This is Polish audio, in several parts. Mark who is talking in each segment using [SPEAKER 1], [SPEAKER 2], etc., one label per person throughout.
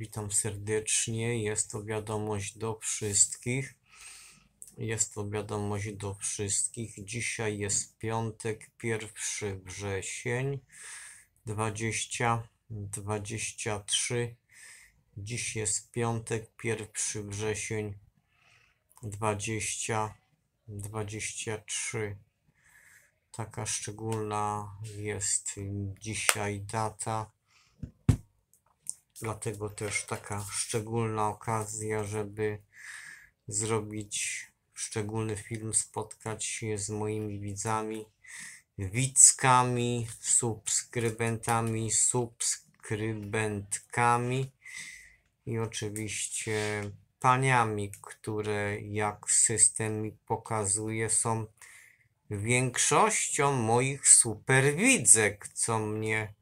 [SPEAKER 1] Witam serdecznie. Jest to wiadomość do wszystkich. Jest to wiadomość do wszystkich. Dzisiaj jest piątek, 1 wrzesień 2023. Dziś jest piątek, 1 wrzesień 2023. Taka szczególna jest dzisiaj data Dlatego też taka szczególna okazja, żeby zrobić szczególny film, spotkać się z moimi widzami, widzkami, subskrybentami, subskrybentkami i oczywiście paniami, które jak system mi pokazuje są większością moich superwidzek, co mnie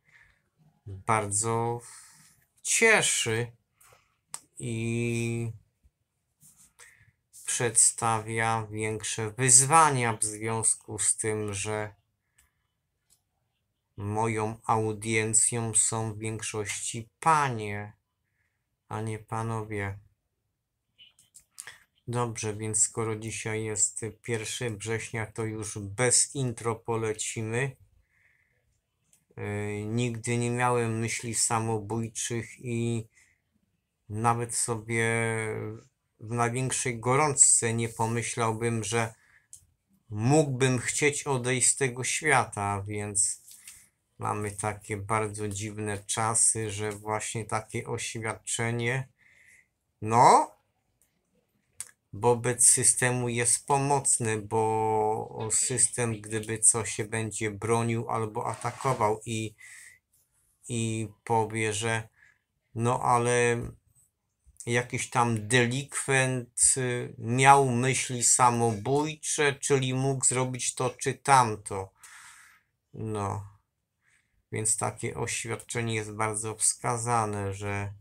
[SPEAKER 1] bardzo cieszy i przedstawia większe wyzwania w związku z tym, że moją audiencją są w większości panie, a nie panowie. Dobrze, więc skoro dzisiaj jest 1 września, to już bez intro polecimy. Y, nigdy nie miałem myśli samobójczych i nawet sobie w największej gorączce nie pomyślałbym, że mógłbym chcieć odejść z tego świata, więc mamy takie bardzo dziwne czasy, że właśnie takie oświadczenie, no, wobec systemu jest pomocny, bo system gdyby co się będzie bronił albo atakował i, i powie, że no ale jakiś tam delikwent y, miał myśli samobójcze, czyli mógł zrobić to czy tamto. No. Więc takie oświadczenie jest bardzo wskazane, że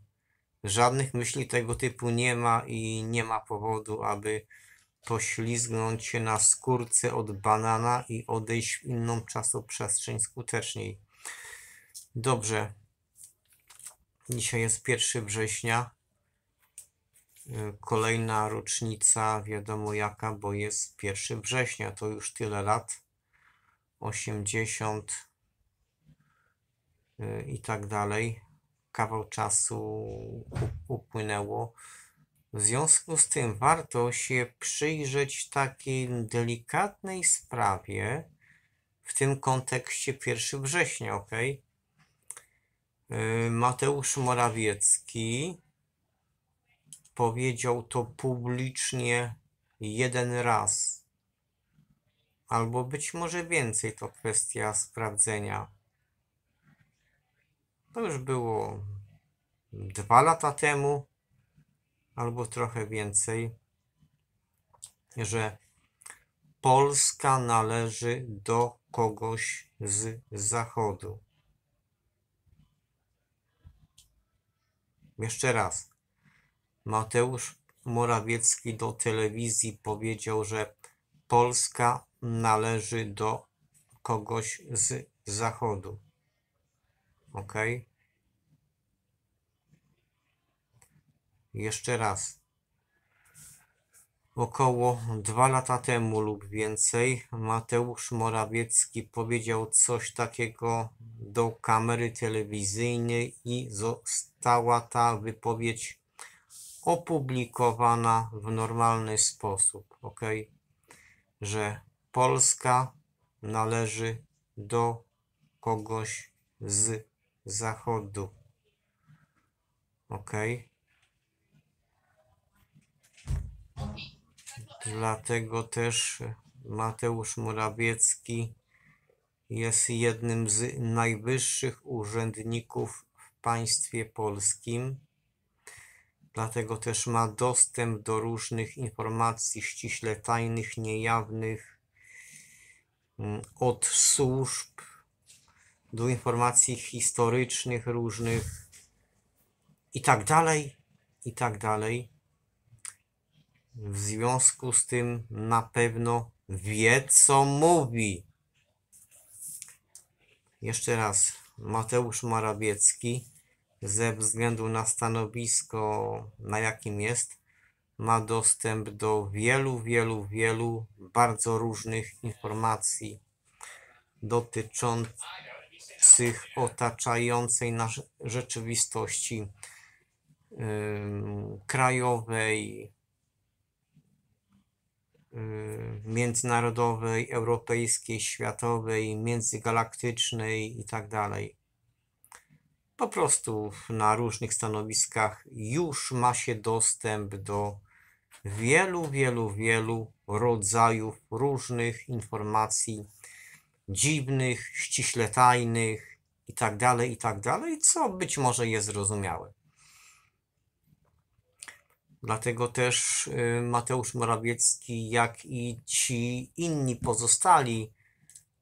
[SPEAKER 1] Żadnych myśli tego typu nie ma i nie ma powodu, aby poślizgnąć się na skórce od banana i odejść w inną czasoprzestrzeń skuteczniej. Dobrze. Dzisiaj jest 1 września. Y, kolejna rocznica, wiadomo jaka, bo jest 1 września. To już tyle lat. 80 y, i tak dalej kawał czasu upłynęło. W związku z tym warto się przyjrzeć takiej delikatnej sprawie w tym kontekście 1 września, ok? Mateusz Morawiecki powiedział to publicznie jeden raz, albo być może więcej, to kwestia sprawdzenia. To już było dwa lata temu, albo trochę więcej, że Polska należy do kogoś z Zachodu. Jeszcze raz. Mateusz Morawiecki do telewizji powiedział, że Polska należy do kogoś z Zachodu. OK. Jeszcze raz. Około dwa lata temu lub więcej Mateusz Morawiecki powiedział coś takiego do kamery telewizyjnej i została ta wypowiedź opublikowana w normalny sposób, ok? Że Polska należy do kogoś z zachodu. Ok. Dlatego też Mateusz Morawiecki jest jednym z najwyższych urzędników w państwie polskim. Dlatego też ma dostęp do różnych informacji ściśle tajnych, niejawnych mm, od służb, do informacji historycznych różnych i tak dalej, i tak dalej. W związku z tym na pewno wie, co mówi. Jeszcze raz, Mateusz Morawiecki ze względu na stanowisko, na jakim jest, ma dostęp do wielu, wielu, wielu bardzo różnych informacji dotyczących otaczającej nas rzeczywistości krajowej, y, międzynarodowej, europejskiej, światowej, międzygalaktycznej itd. Tak po prostu na różnych stanowiskach już ma się dostęp do wielu, wielu, wielu rodzajów różnych informacji dziwnych, ściśle tajnych itd., tak itd., tak co być może jest zrozumiałe. Dlatego też y, Mateusz Morawiecki, jak i ci inni pozostali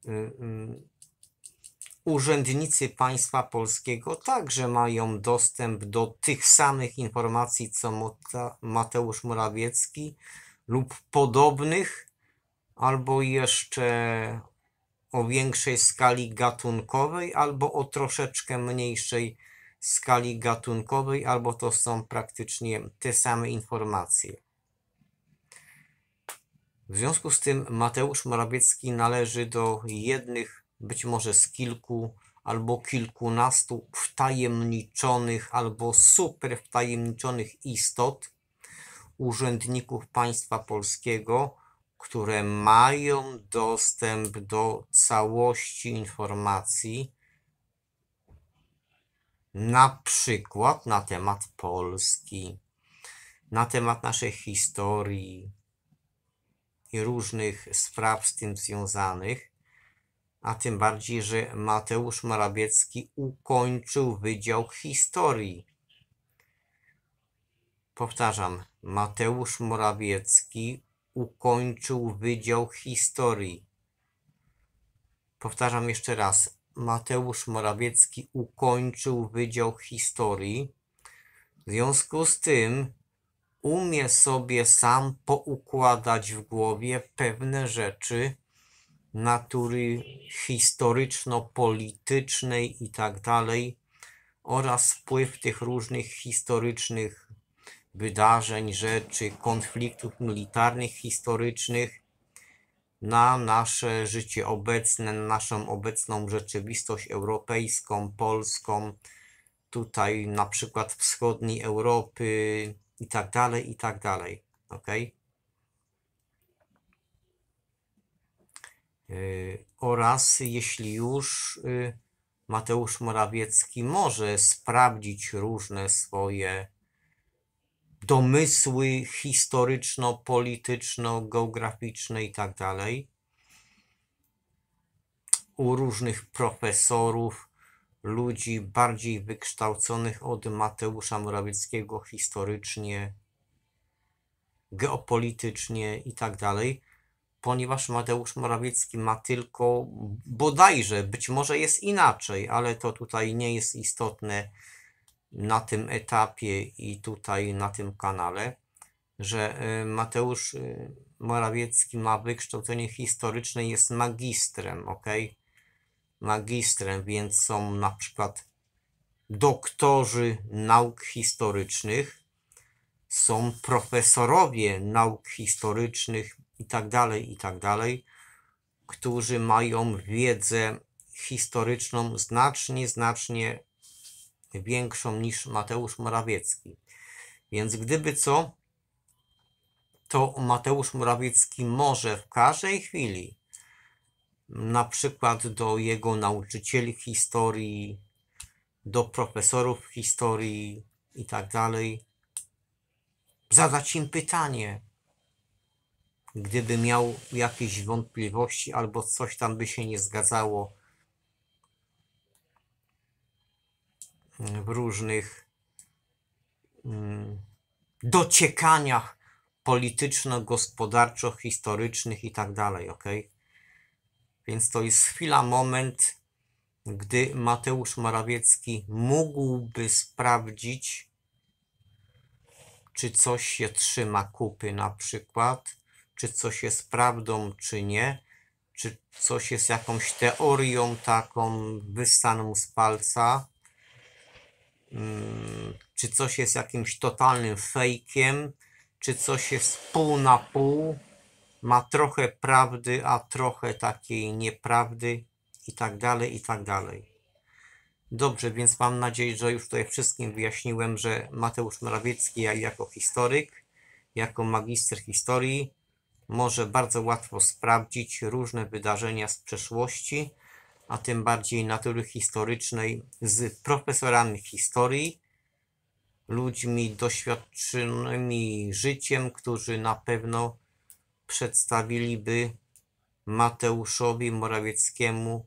[SPEAKER 1] y, y, urzędnicy państwa polskiego także mają dostęp do tych samych informacji, co Mateusz Morawiecki lub podobnych, albo jeszcze o większej skali gatunkowej albo o troszeczkę mniejszej skali gatunkowej, albo to są praktycznie te same informacje. W związku z tym Mateusz Morawiecki należy do jednych, być może z kilku albo kilkunastu wtajemniczonych albo super wtajemniczonych istot, urzędników państwa polskiego, które mają dostęp do całości informacji, na przykład na temat Polski, na temat naszej historii i różnych spraw z tym związanych, a tym bardziej, że Mateusz Morawiecki ukończył Wydział Historii. Powtarzam, Mateusz Morawiecki ukończył Wydział Historii. Powtarzam jeszcze raz. Mateusz Morawiecki ukończył Wydział Historii. W związku z tym umie sobie sam poukładać w głowie pewne rzeczy natury historyczno-politycznej i tak dalej oraz wpływ tych różnych historycznych wydarzeń, rzeczy, konfliktów militarnych, historycznych na nasze życie obecne, na naszą obecną rzeczywistość europejską, polską, tutaj na przykład wschodniej Europy i tak dalej, i tak dalej. Ok? E, oraz jeśli już y, Mateusz Morawiecki może sprawdzić różne swoje domysły historyczno-polityczno-geograficzne i tak dalej u różnych profesorów, ludzi bardziej wykształconych od Mateusza Morawieckiego historycznie, geopolitycznie i tak dalej, ponieważ Mateusz Morawiecki ma tylko bodajże, być może jest inaczej, ale to tutaj nie jest istotne, na tym etapie i tutaj na tym kanale, że y, Mateusz y, Morawiecki ma wykształcenie historyczne jest magistrem, ok? Magistrem, więc są na przykład doktorzy nauk historycznych, są profesorowie nauk historycznych itd., tak itd., tak którzy mają wiedzę historyczną znacznie, znacznie większą niż Mateusz Morawiecki. Więc gdyby co, to Mateusz Morawiecki może w każdej chwili, na przykład do jego nauczycieli historii, do profesorów historii i tak dalej, zadać im pytanie, gdyby miał jakieś wątpliwości albo coś tam by się nie zgadzało w różnych mm, dociekaniach polityczno-gospodarczo-historycznych i tak dalej, ok? Więc to jest chwila, moment, gdy Mateusz Morawiecki mógłby sprawdzić, czy coś się trzyma kupy na przykład, czy coś jest prawdą, czy nie, czy coś jest jakąś teorią taką wystaną z palca, Mm, czy coś jest jakimś totalnym fejkiem, czy coś jest pół na pół, ma trochę prawdy, a trochę takiej nieprawdy i tak dalej, i tak dalej. Dobrze, więc mam nadzieję, że już tutaj wszystkim wyjaśniłem, że Mateusz Morawiecki jako historyk, jako magister historii może bardzo łatwo sprawdzić różne wydarzenia z przeszłości, a tym bardziej natury historycznej, z profesorami historii, ludźmi doświadczonymi życiem, którzy na pewno przedstawiliby Mateuszowi Morawieckiemu,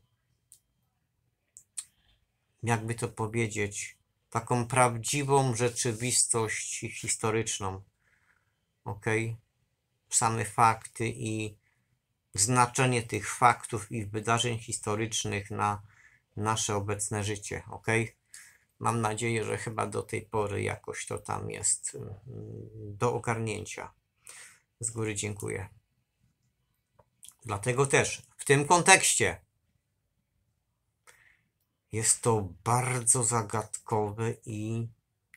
[SPEAKER 1] jakby to powiedzieć, taką prawdziwą rzeczywistość historyczną. Ok? Same fakty i znaczenie tych faktów i wydarzeń historycznych na nasze obecne życie, ok? Mam nadzieję, że chyba do tej pory jakoś to tam jest mm, do ogarnięcia. Z góry dziękuję. Dlatego też w tym kontekście jest to bardzo zagadkowy i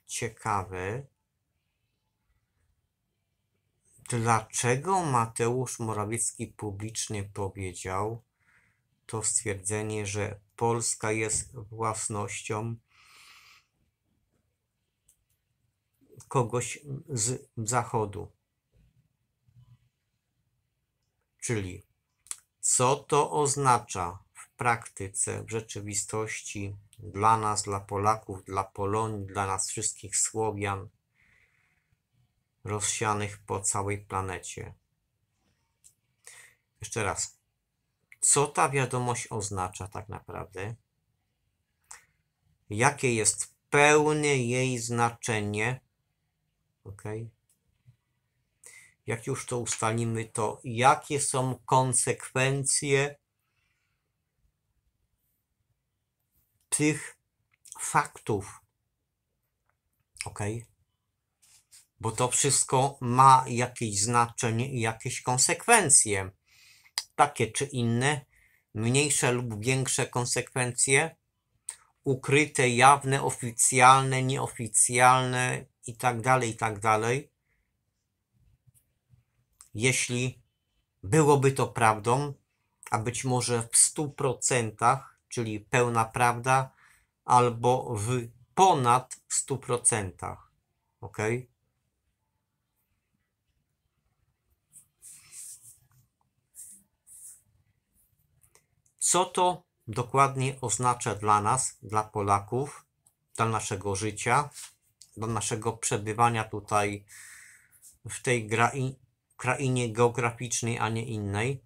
[SPEAKER 1] ciekawy Dlaczego Mateusz Morawiecki publicznie powiedział to stwierdzenie, że Polska jest własnością kogoś z Zachodu? Czyli co to oznacza w praktyce, w rzeczywistości dla nas, dla Polaków, dla Polonii, dla nas wszystkich Słowian? rozsianych po całej planecie. Jeszcze raz. Co ta wiadomość oznacza tak naprawdę? Jakie jest pełne jej znaczenie? Ok. Jak już to ustalimy, to jakie są konsekwencje tych faktów? ok? bo to wszystko ma jakieś znaczenie i jakieś konsekwencje, takie czy inne, mniejsze lub większe konsekwencje, ukryte, jawne, oficjalne, nieoficjalne itd., tak itd. Tak Jeśli byłoby to prawdą, a być może w 100%, czyli pełna prawda, albo w ponad 100%. Okay? Co to dokładnie oznacza dla nas, dla Polaków, dla naszego życia, dla naszego przebywania tutaj w tej krainie geograficznej, a nie innej,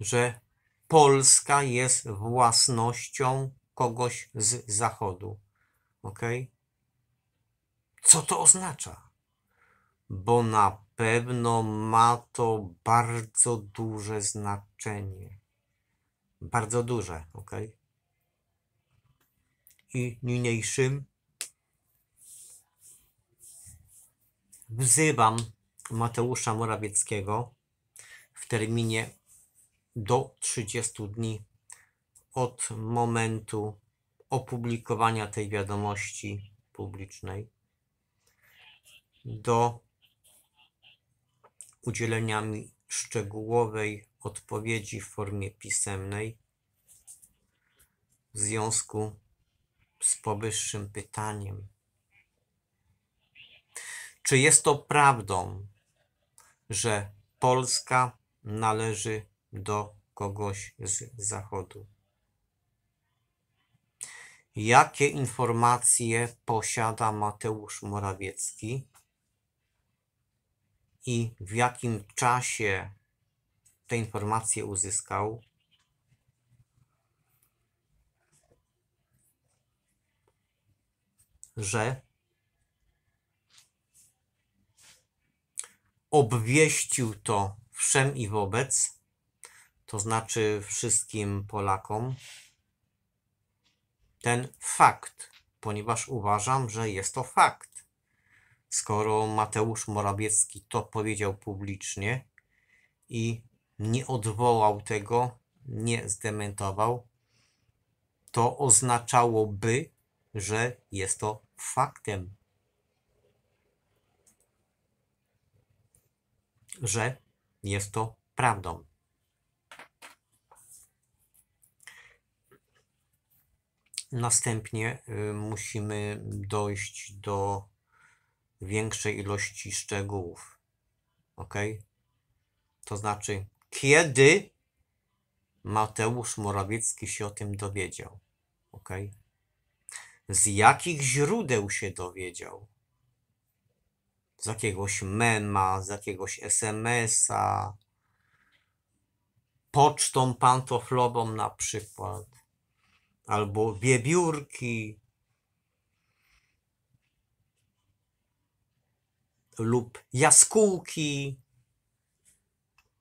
[SPEAKER 1] że Polska jest własnością kogoś z Zachodu. Ok? Co to oznacza? Bo na pewno ma to bardzo duże znaczenie. Bardzo duże, ok? I niniejszym wzywam Mateusza Morawieckiego w terminie do 30 dni od momentu opublikowania tej wiadomości publicznej do udzielenia mi szczegółowej odpowiedzi w formie pisemnej w związku z powyższym pytaniem. Czy jest to prawdą, że Polska należy do kogoś z Zachodu? Jakie informacje posiada Mateusz Morawiecki i w jakim czasie te informacje uzyskał. Że obwieścił to wszem i wobec, to znaczy wszystkim Polakom, ten fakt, ponieważ uważam, że jest to fakt skoro Mateusz Morawiecki to powiedział publicznie i nie odwołał tego, nie zdementował, to oznaczałoby, że jest to faktem. Że jest to prawdą. Następnie y, musimy dojść do większej ilości szczegółów. Ok? To znaczy, kiedy Mateusz Morawiecki się o tym dowiedział? Ok? Z jakich źródeł się dowiedział? Z jakiegoś mema, z jakiegoś SMS-a, pocztą pantoflową na przykład, albo wiewiórki, lub jaskółki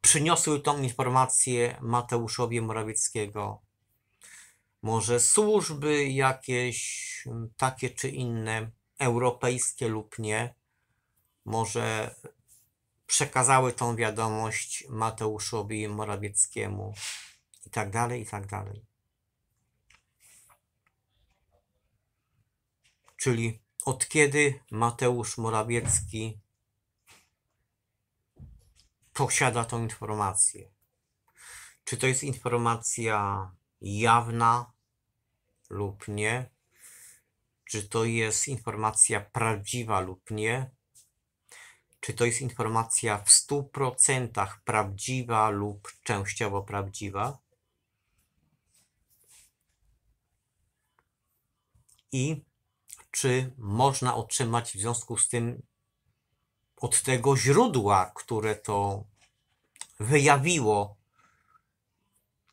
[SPEAKER 1] przyniosły tą informację Mateuszowi Morawieckiego. Może służby jakieś takie czy inne, europejskie lub nie, może przekazały tą wiadomość Mateuszowi Morawieckiemu i tak dalej, i tak dalej. Czyli od kiedy Mateusz Morawiecki posiada tą informację. Czy to jest informacja jawna lub nie? Czy to jest informacja prawdziwa lub nie? Czy to jest informacja w 100% prawdziwa lub częściowo prawdziwa? I czy można otrzymać w związku z tym od tego źródła, które to wyjawiło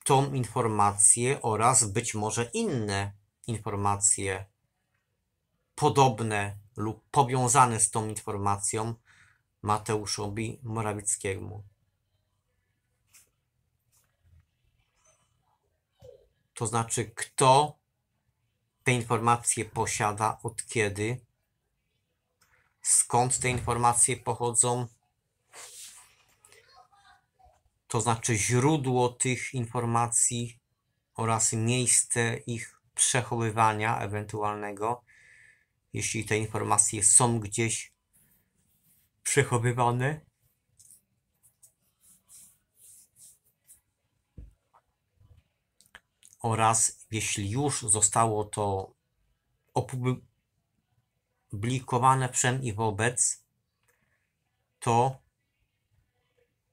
[SPEAKER 1] tą informację oraz być może inne informacje podobne lub powiązane z tą informacją Mateuszowi Morawieckiemu. To znaczy, kto te informacje posiada, od kiedy skąd te informacje pochodzą. To znaczy źródło tych informacji oraz miejsce ich przechowywania ewentualnego, jeśli te informacje są gdzieś przechowywane. Oraz jeśli już zostało to publikowane przem i wobec, to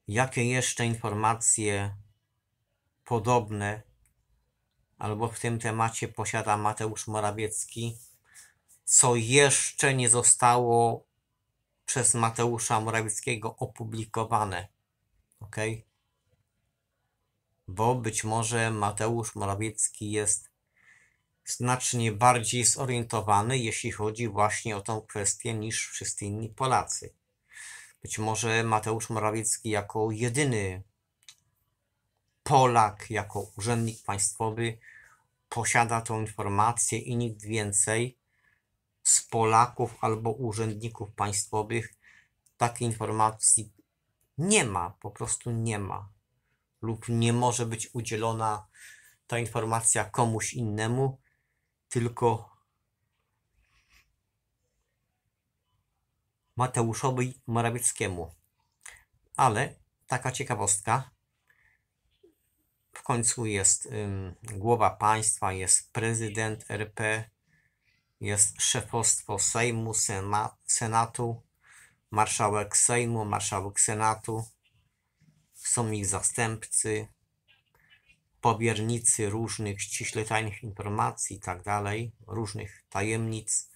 [SPEAKER 1] jakie jeszcze informacje podobne albo w tym temacie posiada Mateusz Morawiecki, co jeszcze nie zostało przez Mateusza Morawieckiego opublikowane. Ok? Bo być może Mateusz Morawiecki jest znacznie bardziej zorientowany, jeśli chodzi właśnie o tą kwestię, niż wszyscy inni Polacy. Być może Mateusz Morawiecki jako jedyny Polak, jako urzędnik państwowy posiada tą informację i nikt więcej z Polaków albo urzędników państwowych takiej informacji nie ma, po prostu nie ma lub nie może być udzielona ta informacja komuś innemu, tylko Mateuszowi Morawieckiemu. Ale taka ciekawostka, w końcu jest ym, głowa państwa, jest prezydent RP, jest szefostwo Sejmu, Sena, Senatu, marszałek Sejmu, marszałek Senatu, są ich zastępcy, powiernicy różnych ściśle tajnych informacji i tak dalej, różnych tajemnic.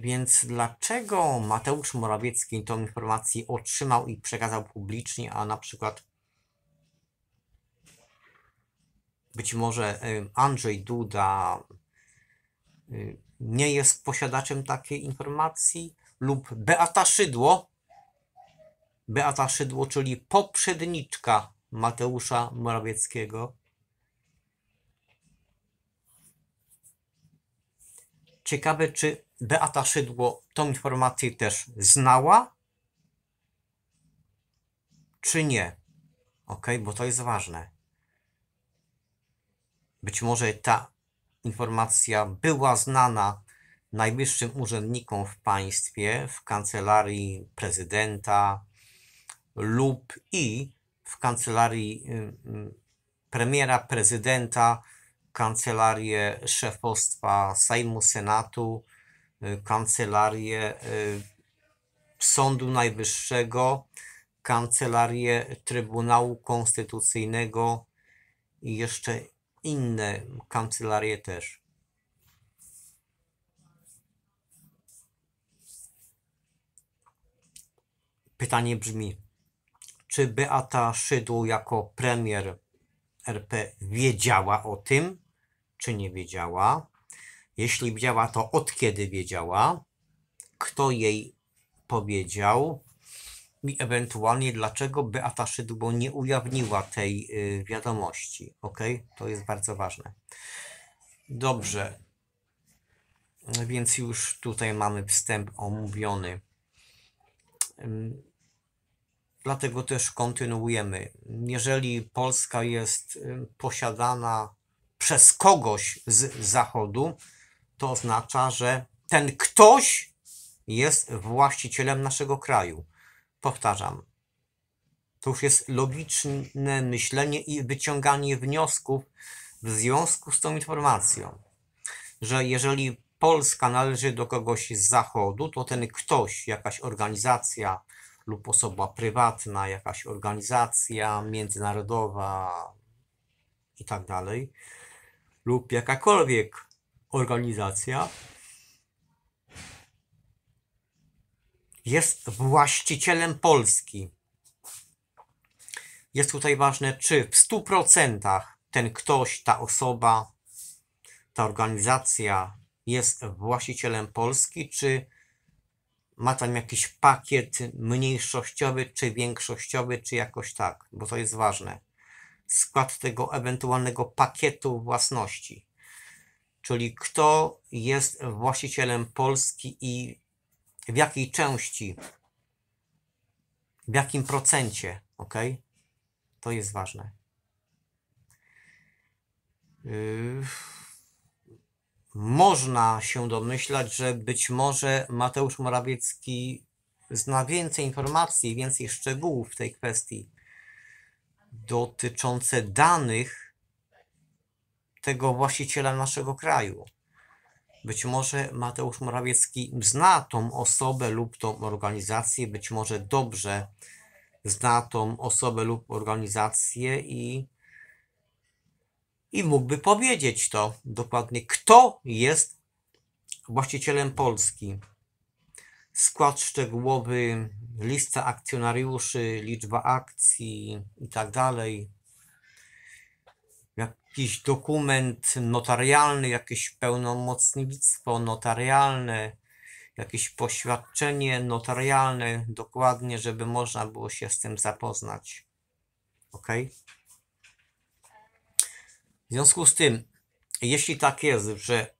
[SPEAKER 1] Więc dlaczego Mateusz Morawiecki tą informację otrzymał i przekazał publicznie, a na przykład być może e, Andrzej Duda e, nie jest posiadaczem takiej informacji lub Beata Szydło Beata Szydło, czyli poprzedniczka Mateusza Morawieckiego. Ciekawe, czy Beata Szydło tą informację też znała, czy nie. Ok, bo to jest ważne. Być może ta informacja była znana najwyższym urzędnikom w państwie, w kancelarii prezydenta, lub i w kancelarii y, y, premiera, prezydenta, kancelarię szefostwa Sejmu, Senatu, y, kancelarię Sądu Najwyższego, kancelarię Trybunału Konstytucyjnego i jeszcze inne kancelarie też. Pytanie brzmi: czy Beata Szydło jako premier RP wiedziała o tym, czy nie wiedziała? Jeśli wiedziała, to od kiedy wiedziała? Kto jej powiedział? I ewentualnie dlaczego Beata Szydło nie ujawniła tej y, wiadomości? Ok, to jest bardzo ważne. Dobrze, więc już tutaj mamy wstęp omówiony. Dlatego też kontynuujemy. Jeżeli Polska jest y, posiadana przez kogoś z Zachodu, to oznacza, że ten ktoś jest właścicielem naszego kraju. Powtarzam, to już jest logiczne myślenie i wyciąganie wniosków w związku z tą informacją, że jeżeli Polska należy do kogoś z Zachodu, to ten ktoś, jakaś organizacja lub osoba prywatna, jakaś organizacja międzynarodowa i tak dalej, lub jakakolwiek organizacja jest właścicielem Polski. Jest tutaj ważne, czy w 100% ten ktoś, ta osoba, ta organizacja jest właścicielem Polski, czy ma tam jakiś pakiet mniejszościowy, czy większościowy, czy jakoś tak, bo to jest ważne. Skład tego ewentualnego pakietu własności, czyli kto jest właścicielem Polski i w jakiej części, w jakim procencie, ok? To jest ważne. Yy można się domyślać, że być może Mateusz Morawiecki zna więcej informacji, więcej szczegółów w tej kwestii dotyczące danych tego właściciela naszego kraju. Być może Mateusz Morawiecki zna tą osobę lub tą organizację, być może dobrze zna tą osobę lub organizację i i mógłby powiedzieć to dokładnie, kto jest właścicielem Polski. Skład szczegółowy, lista akcjonariuszy, liczba akcji i tak dalej. Jakiś dokument notarialny, jakieś pełnomocnictwo notarialne, jakieś poświadczenie notarialne, dokładnie, żeby można było się z tym zapoznać. ok? W związku z tym, jeśli tak jest, że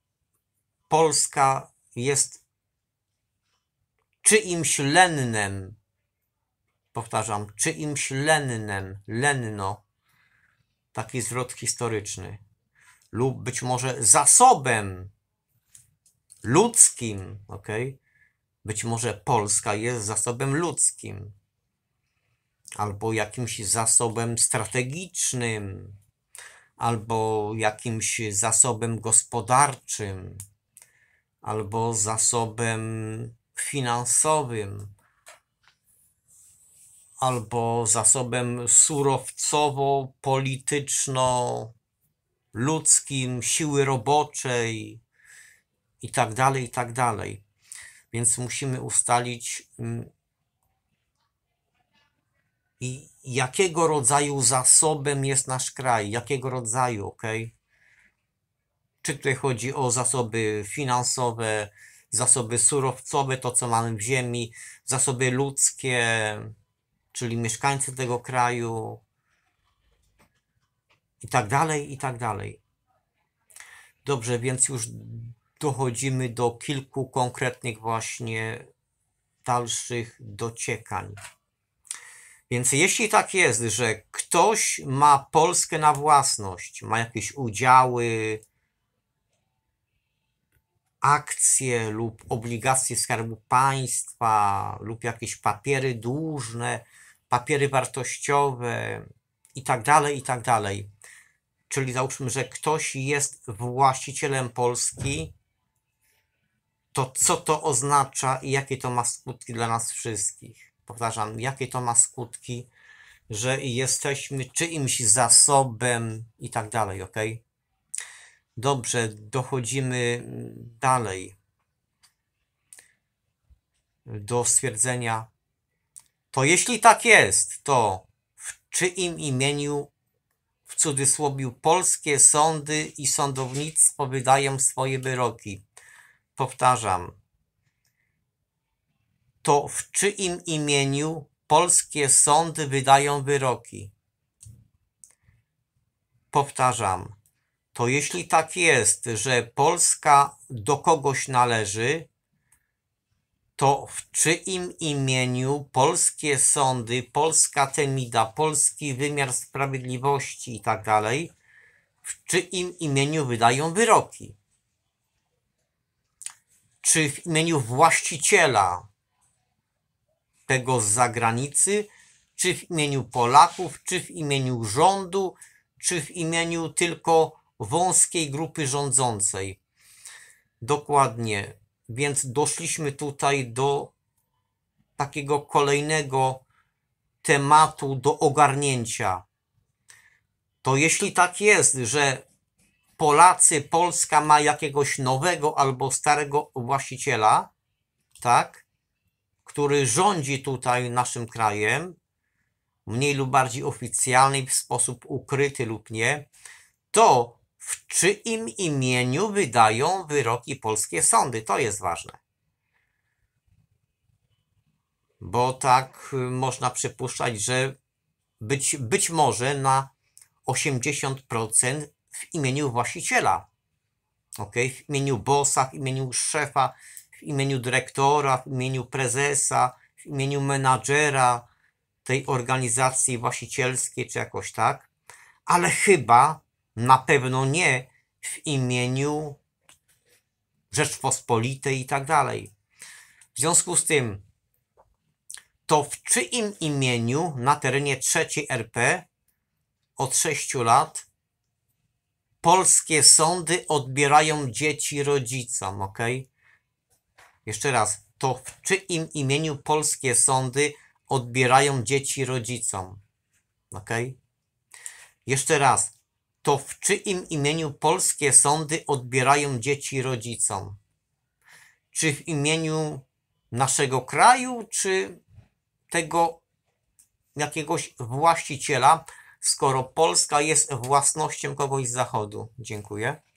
[SPEAKER 1] Polska jest czyimś lennem, powtarzam, czyimś lennem, lenno, taki zwrot historyczny, lub być może zasobem ludzkim, ok? Być może Polska jest zasobem ludzkim, albo jakimś zasobem strategicznym, albo jakimś zasobem gospodarczym, albo zasobem finansowym, albo zasobem surowcowo-polityczno ludzkim, siły roboczej i tak dalej, i tak dalej. Więc musimy ustalić mm, i jakiego rodzaju zasobem jest nasz kraj, jakiego rodzaju, ok? Czy tutaj chodzi o zasoby finansowe, zasoby surowcowe, to co mamy w ziemi, zasoby ludzkie, czyli mieszkańcy tego kraju, i tak dalej, i tak dalej. Dobrze, więc już dochodzimy do kilku konkretnych, właśnie dalszych dociekań. Więc jeśli tak jest, że ktoś ma Polskę na własność, ma jakieś udziały, akcje lub obligacje Skarbu Państwa lub jakieś papiery dłużne, papiery wartościowe i tak dalej, i tak dalej. Czyli załóżmy, że ktoś jest właścicielem Polski, to co to oznacza i jakie to ma skutki dla nas wszystkich? powtarzam, jakie to ma skutki, że jesteśmy czyimś zasobem i tak dalej, ok? Dobrze, dochodzimy dalej do stwierdzenia, to jeśli tak jest, to w czyim imieniu w cudzysłowie polskie sądy i sądownictwo wydają swoje wyroki? Powtarzam, to w czyim imieniu polskie sądy wydają wyroki? Powtarzam, to jeśli tak jest, że Polska do kogoś należy, to w czyim imieniu polskie sądy, polska Temida, polski wymiar sprawiedliwości i tak dalej, w czyim imieniu wydają wyroki? Czy w imieniu właściciela tego z zagranicy, czy w imieniu Polaków, czy w imieniu rządu, czy w imieniu tylko wąskiej grupy rządzącej. Dokładnie. Więc doszliśmy tutaj do takiego kolejnego tematu do ogarnięcia. To jeśli tak jest, że Polacy, Polska ma jakiegoś nowego albo starego właściciela, tak? który rządzi tutaj naszym krajem, mniej lub bardziej oficjalny, w sposób ukryty lub nie, to w czyim imieniu wydają wyroki polskie sądy. To jest ważne. Bo tak y, można przypuszczać, że być, być może na 80% w imieniu właściciela, ok? w imieniu bossa, w imieniu szefa, w imieniu dyrektora, w imieniu prezesa, w imieniu menadżera tej organizacji właścicielskiej, czy jakoś tak, ale chyba na pewno nie w imieniu Rzeczpospolitej i tak dalej. W związku z tym, to w czyim imieniu na terenie trzeciej RP od 6 lat polskie sądy odbierają dzieci rodzicom, ok? Jeszcze raz, to w czyim imieniu polskie sądy odbierają dzieci rodzicom? Ok? Jeszcze raz, to w czyim imieniu polskie sądy odbierają dzieci rodzicom? Czy w imieniu naszego kraju, czy tego jakiegoś właściciela, skoro Polska jest własnością kogoś z Zachodu? Dziękuję.